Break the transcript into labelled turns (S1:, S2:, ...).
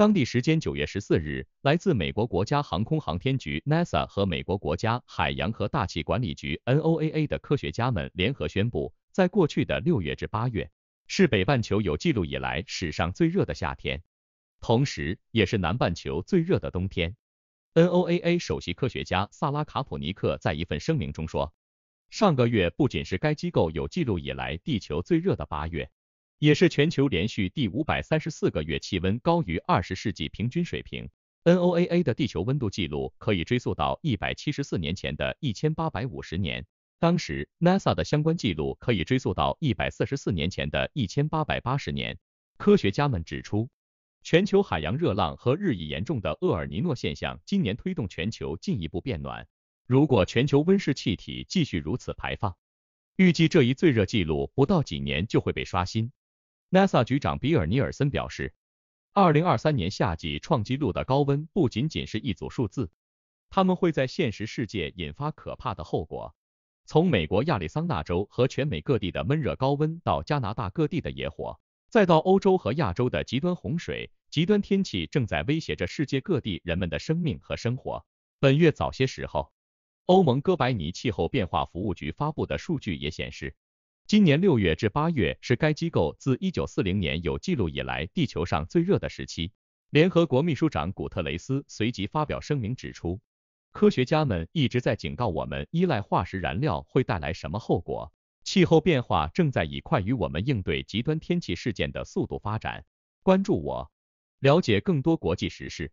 S1: 当地时间九月十四日，来自美国国家航空航天局 （NASA） 和美国国家海洋和大气管理局 （NOAA） 的科学家们联合宣布，在过去的六月至八月，是北半球有记录以来史上最热的夏天，同时也是南半球最热的冬天。NOAA 首席科学家萨拉·卡普尼克在一份声明中说：“上个月不仅是该机构有记录以来地球最热的八月。”也是全球连续第五百三十四个月气温高于二十世纪平均水平。N O A A 的地球温度记录可以追溯到一百七十四年前的一千八百五十年，当时 N A S A 的相关记录可以追溯到一百四十四年前的一千八百八十年。科学家们指出，全球海洋热浪和日益严重的厄尔尼诺现象今年推动全球进一步变暖。如果全球温室气体继续如此排放，预计这一最热记录不到几年就会被刷新。NASA 局长比尔·尼尔森表示，二零二三年夏季创纪录的高温不仅仅是一组数字，他们会在现实世界引发可怕的后果。从美国亚利桑那州和全美各地的闷热高温，到加拿大各地的野火，再到欧洲和亚洲的极端洪水，极端天气正在威胁着世界各地人们的生命和生活。本月早些时候，欧盟哥白尼气候变化服务局发布的数据也显示。今年六月至八月是该机构自一九四零年有记录以来地球上最热的时期。联合国秘书长古特雷斯随即发表声明指出，科学家们一直在警告我们依赖化石燃料会带来什么后果。气候变化正在以快于我们应对极端天气事件的速度发展。关注我，了解更多国际时事。